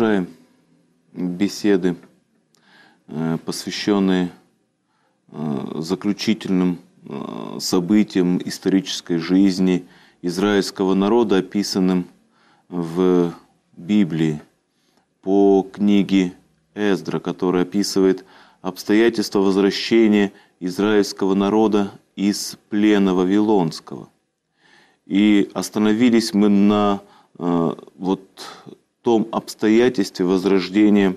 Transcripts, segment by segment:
продолжаем беседы, э, посвященные э, заключительным э, событиям исторической жизни израильского народа, описанным в Библии по книге Эздра, которая описывает обстоятельства возвращения израильского народа из плена Вавилонского. И остановились мы на вот том обстоятельстве возрождения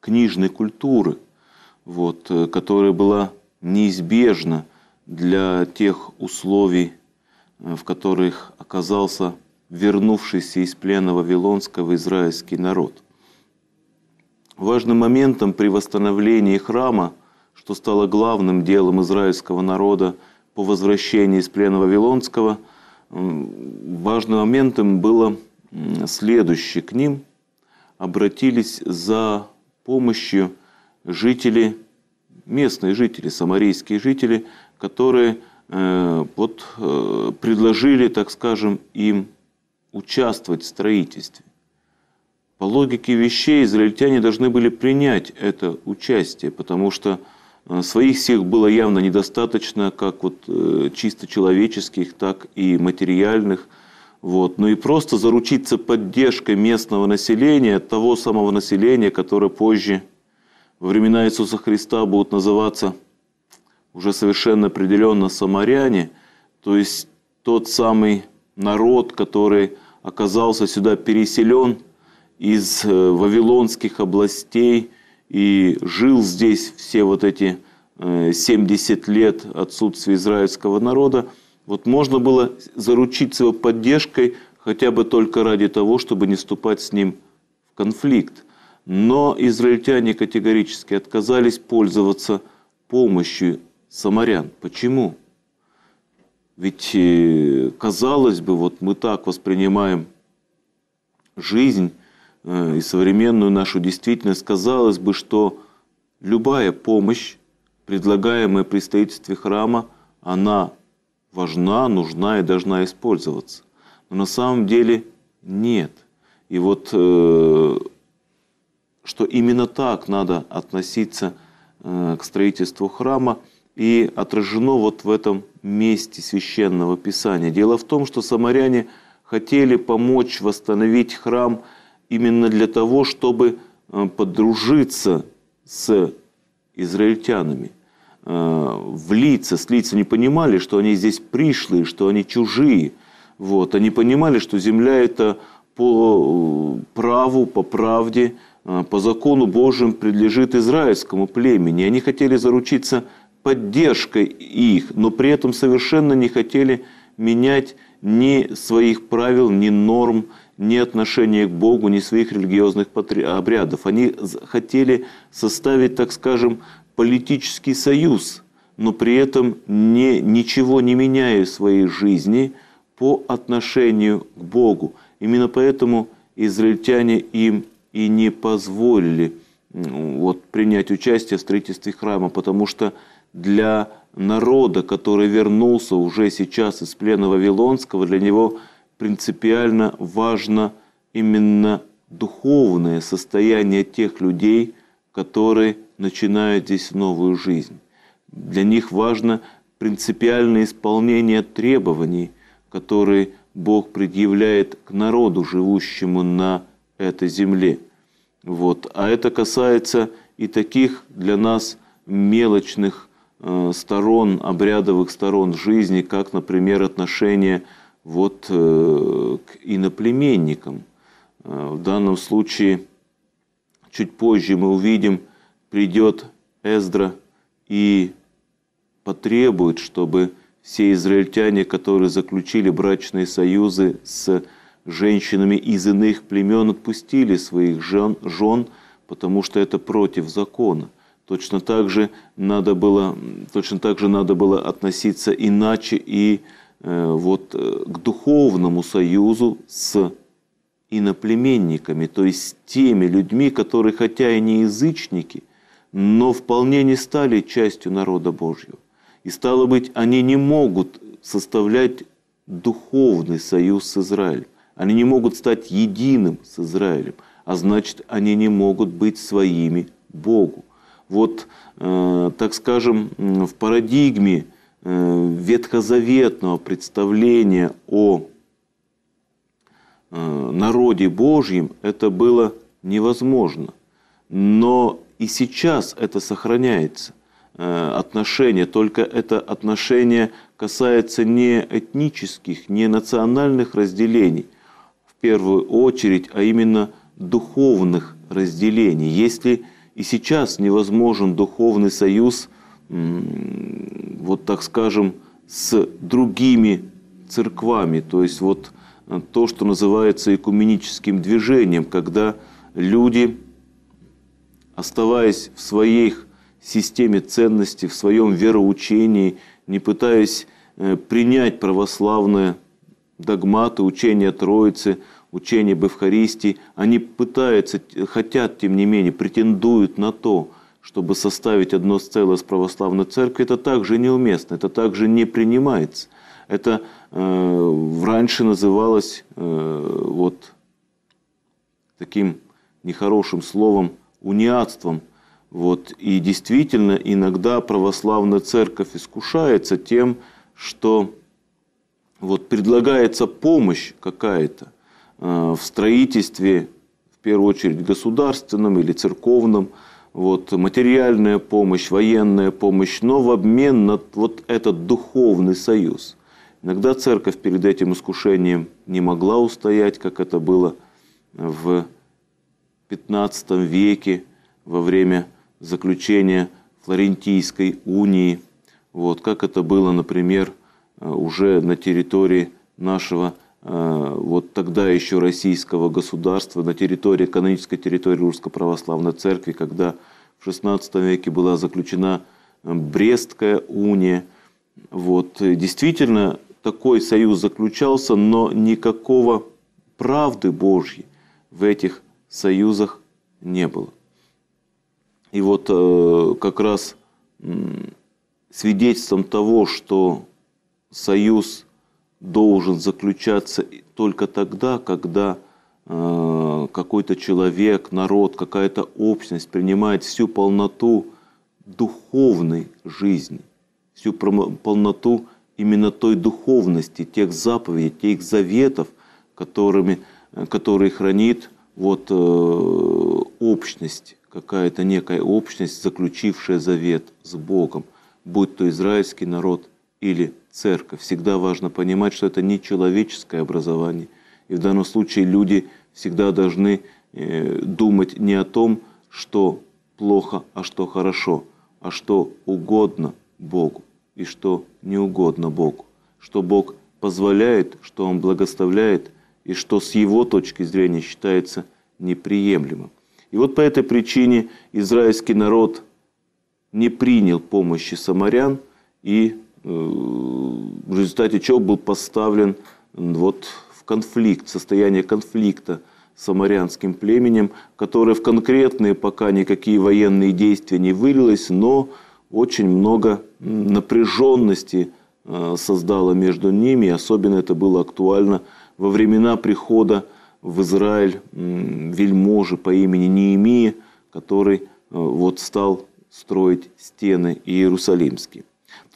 книжной культуры, вот, э, которая была неизбежна для тех условий, э, в которых оказался вернувшийся из плена Вавилонского израильский народ. Важным моментом при восстановлении храма, что стало главным делом израильского народа по возвращении из плена Вавилонского, важным моментом было – следующие к ним обратились за помощью жители, местные жители, самарийские жители, которые э, вот, э, предложили, так скажем, им участвовать в строительстве. По логике вещей израильтяне должны были принять это участие, потому что э, своих сил было явно недостаточно, как вот чисто человеческих, так и материальных – вот, но ну и просто заручиться поддержкой местного населения, того самого населения, которое позже, во времена Иисуса Христа, будут называться уже совершенно определенно самаряне, то есть тот самый народ, который оказался сюда переселен из э, вавилонских областей и жил здесь все вот эти 70 э, лет отсутствия израильского народа – вот можно было заручиться его поддержкой хотя бы только ради того, чтобы не вступать с ним в конфликт. Но израильтяне категорически отказались пользоваться помощью самарян. Почему? Ведь, э, казалось бы, вот мы так воспринимаем жизнь э, и современную нашу действительность, казалось бы, что любая помощь, предлагаемая при строительстве храма, она важна, нужна и должна использоваться. Но на самом деле нет. И вот э, что именно так надо относиться э, к строительству храма и отражено вот в этом месте священного писания. Дело в том, что самаряне хотели помочь восстановить храм именно для того, чтобы э, подружиться с израильтянами – Э, влиться, слиться, не понимали, что они здесь пришли, что они чужие. Вот. Они понимали, что земля – это по э, праву, по правде, э, по закону Божьим принадлежит израильскому племени. Они хотели заручиться поддержкой их, но при этом совершенно не хотели менять ни своих правил, ни норм, ни отношения к Богу, ни своих религиозных обрядов. Они хотели составить, так скажем, политический союз, но при этом не, ничего не меняя в своей жизни по отношению к Богу. Именно поэтому израильтяне им и не позволили вот, принять участие в строительстве храма, потому что для народа, который вернулся уже сейчас из плена Вавилонского, для него принципиально важно именно духовное состояние тех людей, которые начинают здесь новую жизнь. Для них важно принципиальное исполнение требований, которые Бог предъявляет к народу, живущему на этой земле. Вот. А это касается и таких для нас мелочных э, сторон, обрядовых сторон жизни, как, например, отношение вот, э, к иноплеменникам. Э, в данном случае чуть позже мы увидим – придет Эздра и потребует, чтобы все израильтяне, которые заключили брачные союзы с женщинами из иных племен, отпустили своих жен, жен потому что это против закона. Точно так же надо было, точно так же надо было относиться иначе и э, вот э, к духовному союзу с иноплеменниками, то есть с теми людьми, которые хотя и не язычники, но вполне не стали частью народа Божьего. И стало быть, они не могут составлять духовный союз с Израилем. Они не могут стать единым с Израилем, а значит, они не могут быть своими Богу. Вот, э, так скажем, в парадигме э, ветхозаветного представления о э, народе Божьем это было невозможно. Но и сейчас это сохраняется э, отношения, только это отношение касается не этнических, не национальных разделений, в первую очередь, а именно духовных разделений. Если и сейчас невозможен духовный союз, вот так скажем, с другими церквами, то есть вот э, то, что называется экуменическим движением, когда люди оставаясь в своей системе ценностей, в своем вероучении, не пытаясь э, принять православные догматы, учения Троицы, учения об Евхаристии, они пытаются, э, хотят, тем не менее, претендуют на то, чтобы составить одно целое с православной церковью. это также неуместно, это также не принимается. Это э, раньше называлось э, вот таким нехорошим словом униатством. Вот. И действительно, иногда православная церковь искушается тем, что вот предлагается помощь какая-то э, в строительстве, в первую очередь, государственном или церковном, вот, материальная помощь, военная помощь, но в обмен на вот этот духовный союз. Иногда церковь перед этим искушением не могла устоять, как это было в XV веке во время заключения Флорентийской унии. Вот, как это было, например, э, уже на территории нашего э, вот тогда еще российского государства, на территории, канонической территории Русской Православной Церкви, когда в XVI веке была заключена э, Брестская уния. Вот. Действительно, такой союз заключался, но никакого правды Божьей в этих союзах не было. И вот э, как раз свидетельством того, что союз должен заключаться только тогда, когда э, какой-то человек, народ, какая-то общность принимает всю полноту духовной жизни, всю полноту именно той духовности, тех заповедей, тех заветов, которыми, э, которые хранит вот э, общность, какая-то некая общность, заключившая завет с Богом, будь то израильский народ или церковь. Всегда важно понимать, что это не человеческое образование. И в данном случае люди всегда должны э, думать не о том, что плохо, а что хорошо, а что угодно Богу и что не угодно Богу, что Бог позволяет, что Он благоставляет и что с его точки зрения считается неприемлемым. И вот по этой причине израильский народ не принял помощи самарян и э, в результате чего был поставлен вот в конфликт, состояние конфликта с самарянским племенем, которое в конкретные пока никакие военные действия не вылилось, но очень много напряженности э, создало между ними, особенно это было актуально – во времена прихода в Израиль вельможи по имени Неемии, который э, вот стал строить стены иерусалимские.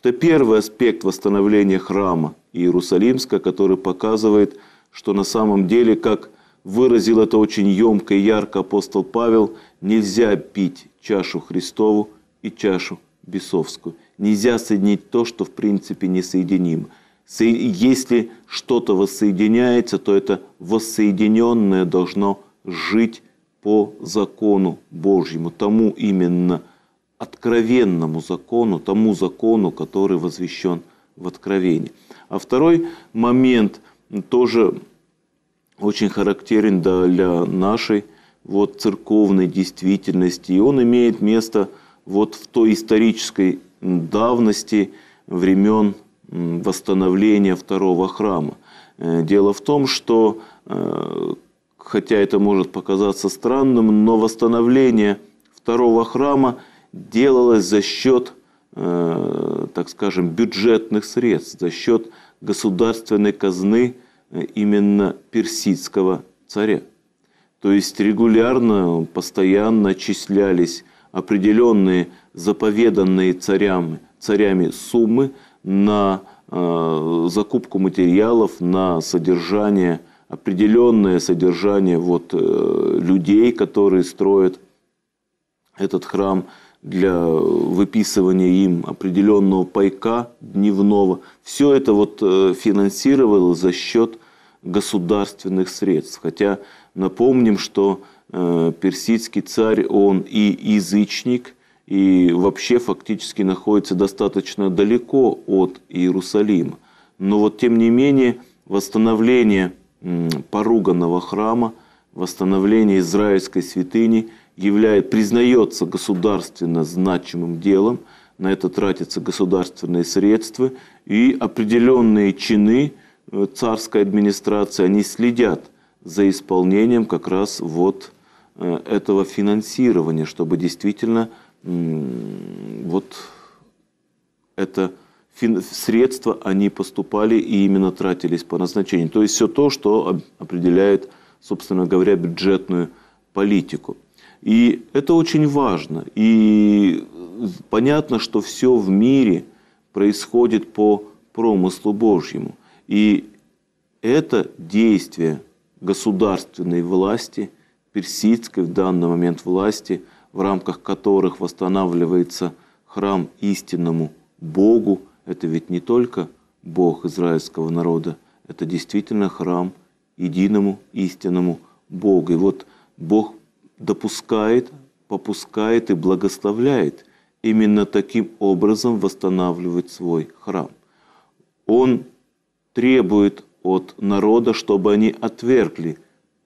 Это первый аспект восстановления храма Иерусалимска, который показывает, что на самом деле, как выразил это очень емко и ярко апостол Павел, нельзя пить чашу Христову и чашу бесовскую. Нельзя соединить то, что в принципе несоединимо – если что-то воссоединяется, то это воссоединенное должно жить по закону Божьему, тому именно откровенному закону, тому закону, который возвещен в Откровении. А второй момент тоже очень характерен для нашей вот, церковной действительности, и он имеет место вот в той исторической давности времен восстановления второго храма. Э, дело в том, что, э, хотя это может показаться странным, но восстановление второго храма делалось за счет, э, так скажем, бюджетных средств, за счет государственной казны именно персидского царя. То есть регулярно, постоянно отчислялись определенные заповеданные царями, царями суммы – на э, закупку материалов, на содержание, определенное содержание вот, э, людей, которые строят этот храм для выписывания им определенного пайка дневного. Все это вот э, финансировалось за счет государственных средств. Хотя напомним, что персидский царь, он и язычник – и вообще фактически находится достаточно далеко от Иерусалима. Но вот тем не менее восстановление поруганного храма, восстановление израильской святыни являет, признается государственно значимым делом, на это тратятся государственные средства, и определенные чины э, царской администрации, они следят за исполнением как раз вот э, этого финансирования, чтобы действительно – вот это средства, они поступали и именно тратились по назначению. То есть все то, что определяет, собственно говоря, бюджетную политику. И это очень важно. И понятно, что все в мире происходит по промыслу Божьему. И это действие государственной власти, персидской в данный момент власти – в рамках которых восстанавливается храм истинному Богу, это ведь не только Бог израильского народа, это действительно храм единому истинному Богу. И вот Бог допускает, попускает и благословляет именно таким образом восстанавливать свой храм. Он требует от народа, чтобы они отвергли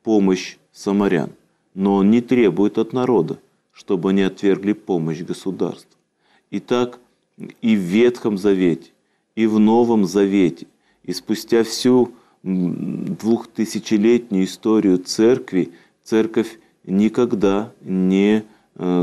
помощь самарян, но он не требует от народа – чтобы они отвергли помощь государства. И так и в Ветхом Завете, и в Новом Завете, и спустя всю двухтысячелетнюю историю церкви, церковь никогда не э,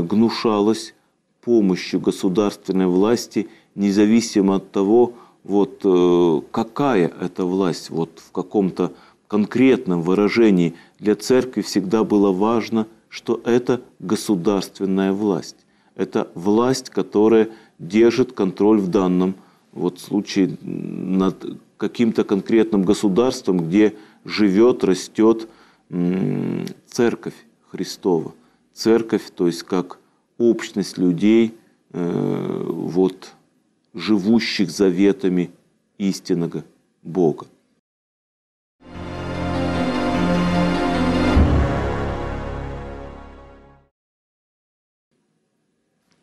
гнушалась помощью государственной власти, независимо от того, вот э, какая эта власть, вот в каком-то конкретном выражении для церкви всегда было важно – что это государственная власть. Это власть, которая держит контроль в данном вот случае над каким-то конкретным государством, где живет, растет церковь Христова. Церковь, то есть как общность людей, э, вот, живущих заветами истинного Бога.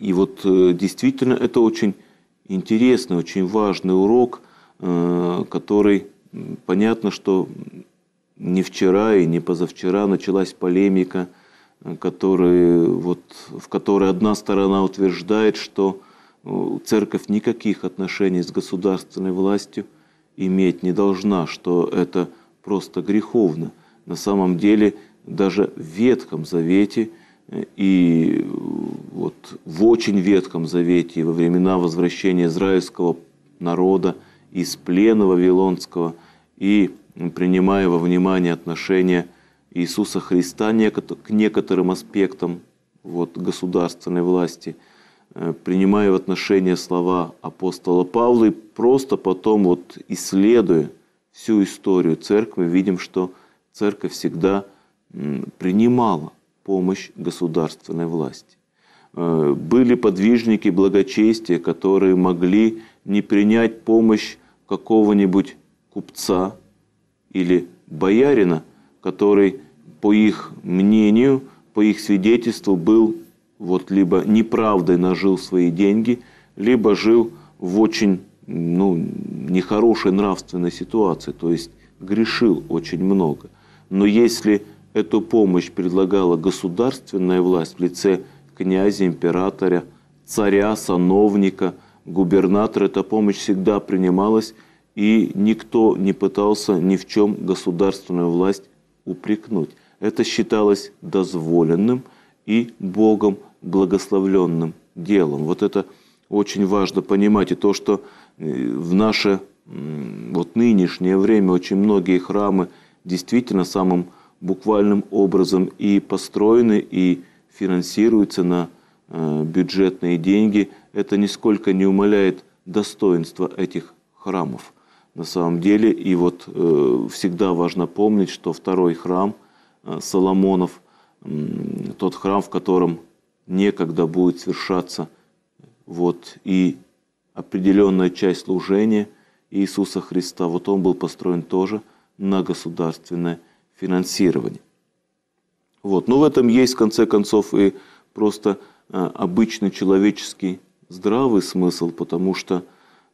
И вот э, действительно это очень интересный, очень важный урок, э, который, понятно, что не вчера и не позавчера началась полемика, э, который, вот, в которой одна сторона утверждает, что церковь никаких отношений с государственной властью иметь не должна, что это просто греховно. На самом деле даже в Ветхом Завете – и э, вот в очень ветком завете, во времена возвращения израильского народа из плена Вавилонского и принимая во внимание отношения Иисуса Христа к некоторым аспектам вот, государственной власти, э, принимая в отношение слова апостола Павла и просто потом вот исследуя всю историю церкви, видим, что церковь всегда принимала – помощь государственной власти. Э, были подвижники благочестия, которые могли не принять помощь какого-нибудь купца или боярина, который, по их мнению, по их свидетельству, был вот либо неправдой нажил свои деньги, либо жил в очень ну, нехорошей нравственной ситуации, то есть грешил очень много. Но если Эту помощь предлагала государственная власть в лице князя, императора, царя, сановника, губернатора. Эта помощь всегда принималась, и никто не пытался ни в чем государственную власть упрекнуть. Это считалось дозволенным и Богом благословленным делом. Вот это очень важно понимать. И то, что э, в наше вот нынешнее время очень многие храмы действительно самым буквальным образом и построены, и финансируются на э, бюджетные деньги, это нисколько не умаляет достоинства этих храмов. На самом деле, и вот э, всегда важно помнить, что второй храм э, Соломонов, тот храм, в котором некогда будет совершаться вот и определенная часть служения Иисуса Христа, вот он был построен тоже на государственное финансирования. Вот. Но ну, в этом есть, в конце концов, и просто а, обычный человеческий здравый смысл, потому что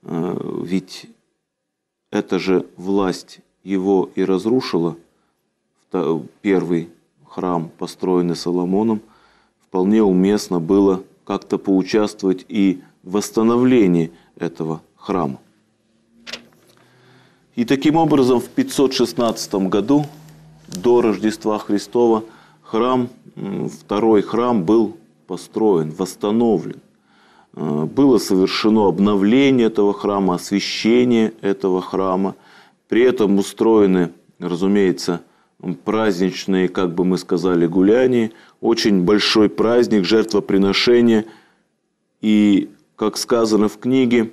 а, ведь эта же власть его и разрушила. Первый храм, построенный Соломоном, вполне уместно было как-то поучаствовать и в восстановлении этого храма. И таким образом в 516 году до Рождества Христова храм, второй храм был построен, восстановлен. Э, было совершено обновление этого храма, освящение этого храма. При этом устроены, разумеется, праздничные, как бы мы сказали, гуляния, очень большой праздник, жертвоприношение и, как сказано в книге,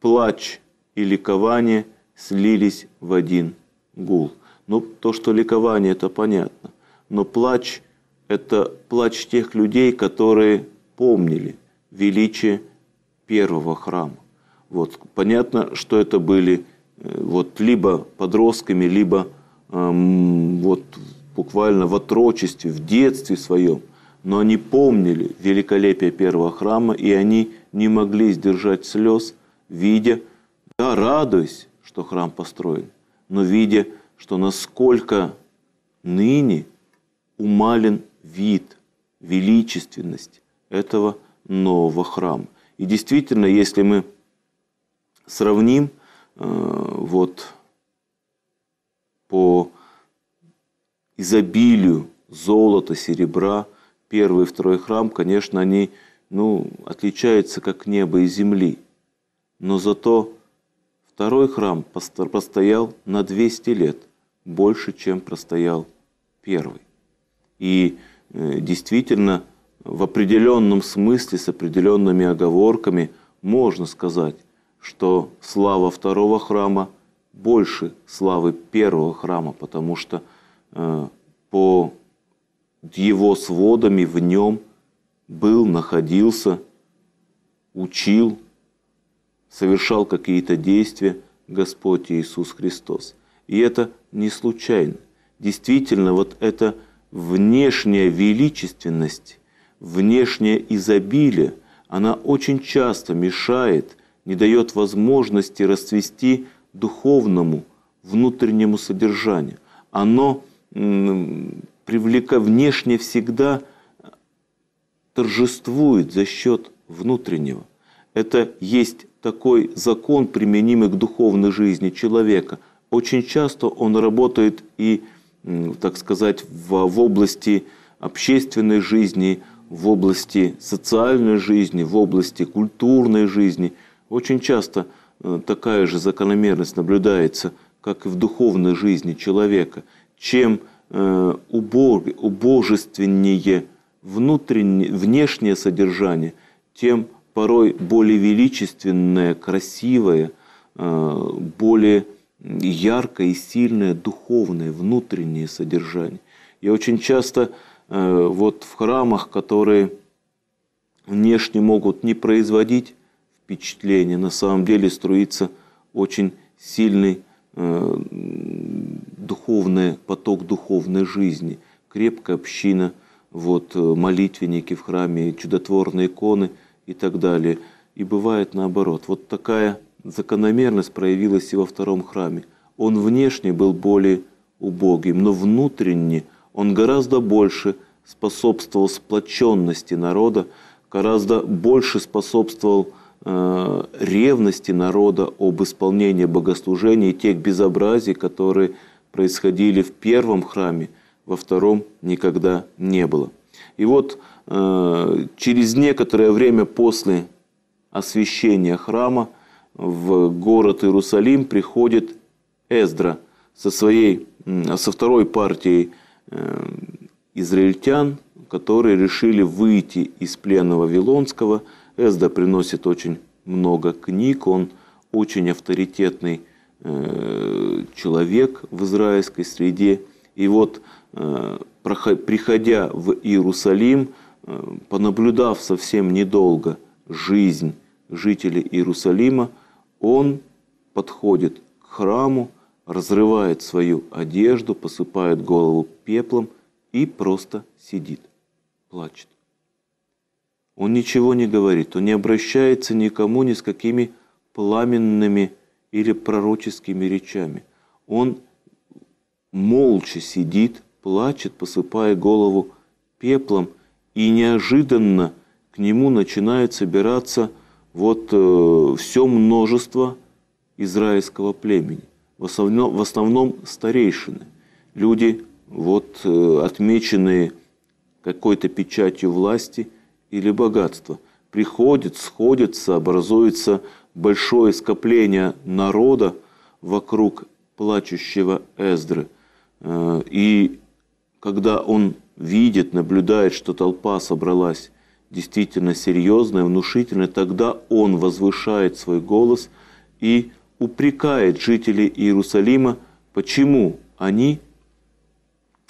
плач и ликование слились в один гул – ну, то, что ликование, это понятно. Но плач – это плач тех людей, которые помнили величие первого храма. Вот. Понятно, что это были э, вот, либо подростками, либо эм, вот, буквально в отрочестве, в детстве своем. Но они помнили великолепие первого храма, и они не могли сдержать слез, видя, да, радуясь, что храм построен, но видя что насколько ныне умален вид, величественность этого нового храма. И действительно, если мы сравним э, вот по изобилию золота, серебра, первый и второй храм, конечно, они ну, отличаются как небо и земли. Но зато Второй храм простоял на 200 лет, больше, чем простоял первый. И э, действительно, в определенном смысле, с определенными оговорками, можно сказать, что слава второго храма больше славы первого храма, потому что э, по его сводами в нем был, находился, учил совершал какие-то действия Господь Иисус Христос. И это не случайно. Действительно, вот эта внешняя величественность, внешнее изобилие, она очень часто мешает, не дает возможности расцвести духовному, внутреннему содержанию. Оно привлека внешне всегда торжествует за счет внутреннего. Это есть такой закон, применимый к духовной жизни человека. Очень часто он работает и, так сказать, в, области общественной жизни, в области социальной жизни, в области культурной жизни. Очень часто э, такая же закономерность наблюдается, как и в духовной жизни человека. Чем э, убожественнее внутреннее, внешнее содержание, тем порой более величественное, красивое, э, более яркое и сильное духовное, внутреннее содержание. Я очень часто э, вот в храмах, которые внешне могут не производить впечатление, на самом деле струится очень сильный э, духовный поток духовной жизни, крепкая община, вот, молитвенники в храме, чудотворные иконы – и так далее. И бывает наоборот. Вот такая закономерность проявилась и во втором храме. Он внешне был более убогим, но внутренне он гораздо больше способствовал сплоченности народа, гораздо больше способствовал э, ревности народа об исполнении богослужений и тех безобразий, которые происходили в первом храме, во втором никогда не было. И вот Э, через некоторое время после освящения храма в город Иерусалим приходит Эздра со своей, со второй партией э, израильтян, которые решили выйти из плена Вавилонского. Эзда приносит очень много книг, он очень авторитетный э, человек в израильской среде. И вот, приходя в Иерусалим, Э, понаблюдав совсем недолго жизнь жителей Иерусалима, он подходит к храму, разрывает свою одежду, посыпает голову пеплом и просто сидит, плачет. Он ничего не говорит, он не обращается никому ни с какими пламенными или пророческими речами. Он молча сидит, плачет, посыпая голову пеплом – и неожиданно к нему начинает собираться вот э, все множество израильского племени, в основном, в основном старейшины, люди, вот э, отмеченные какой-то печатью власти или богатства, приходят, сходятся, образуется большое скопление народа вокруг плачущего Эздры. Э, и когда он видит, наблюдает, что толпа собралась действительно серьезная, внушительная, тогда он возвышает свой голос и упрекает жителей Иерусалима, почему они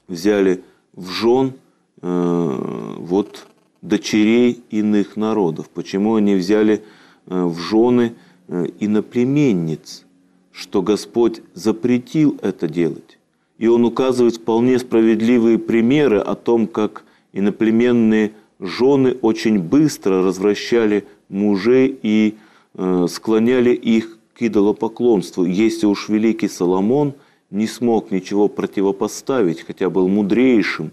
взяли в жен э, вот дочерей иных народов, почему они взяли э, в жены э, иноплеменниц, что Господь запретил это делать и он указывает вполне справедливые примеры о том, как иноплеменные жены очень быстро развращали мужей и э, склоняли их к идолопоклонству. Если уж великий Соломон не смог ничего противопоставить, хотя был мудрейшим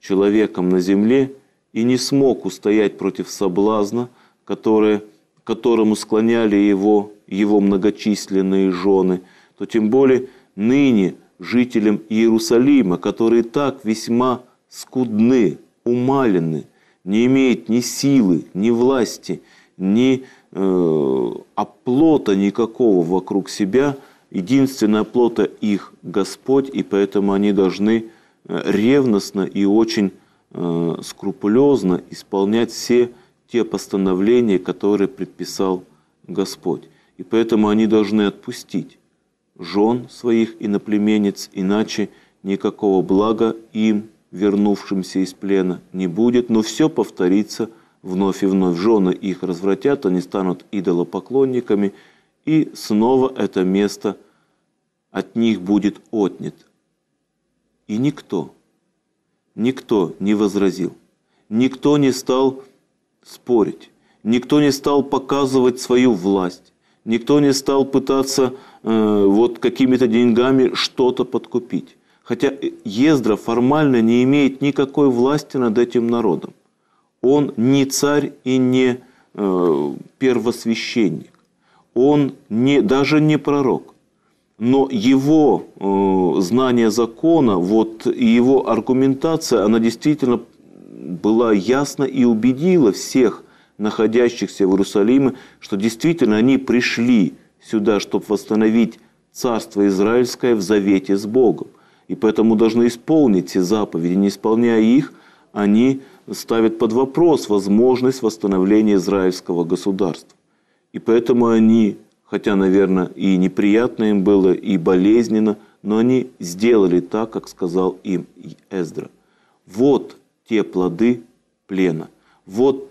человеком на земле, и не смог устоять против соблазна, который, которому склоняли его, его многочисленные жены, то тем более ныне – жителям Иерусалима, которые так весьма скудны, умалены, не имеют ни силы, ни власти, ни э, оплота никакого вокруг себя. Единственное оплота их Господь, и поэтому они должны э, ревностно и очень э, скрупулезно исполнять все те постановления, которые предписал Господь. И поэтому они должны отпустить жен своих иноплеменниц, иначе никакого блага им, вернувшимся из плена, не будет, но все повторится вновь и вновь. Жены их развратят, они станут идолопоклонниками, и снова это место от них будет отнят. И никто, никто не возразил, никто не стал спорить, никто не стал показывать свою власть, Никто не стал пытаться э, вот какими-то деньгами что-то подкупить. Хотя Ездра формально не имеет никакой власти над этим народом. Он не царь и не э, первосвященник. Он не, даже не пророк. Но его э, знание закона вот, его аргументация, она действительно была ясна и убедила всех – находящихся в Иерусалиме, что действительно они пришли сюда, чтобы восстановить Царство Израильское в завете с Богом. И поэтому должны исполнить все заповеди. Не исполняя их, они ставят под вопрос возможность восстановления израильского государства. И поэтому они, хотя, наверное, и неприятно им было, и болезненно, но они сделали так, как сказал им Эздра. Вот те плоды плена, вот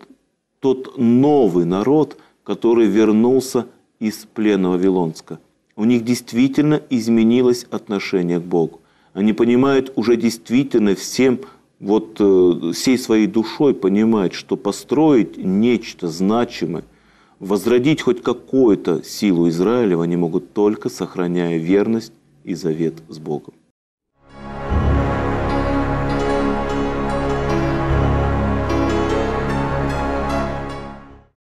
тот новый народ, который вернулся из плена Вавилонска. У них действительно изменилось отношение к Богу. Они понимают уже действительно всем, вот э, всей своей душой понимают, что построить нечто значимое, возродить хоть какую-то силу Израилева они могут только сохраняя верность и завет с Богом.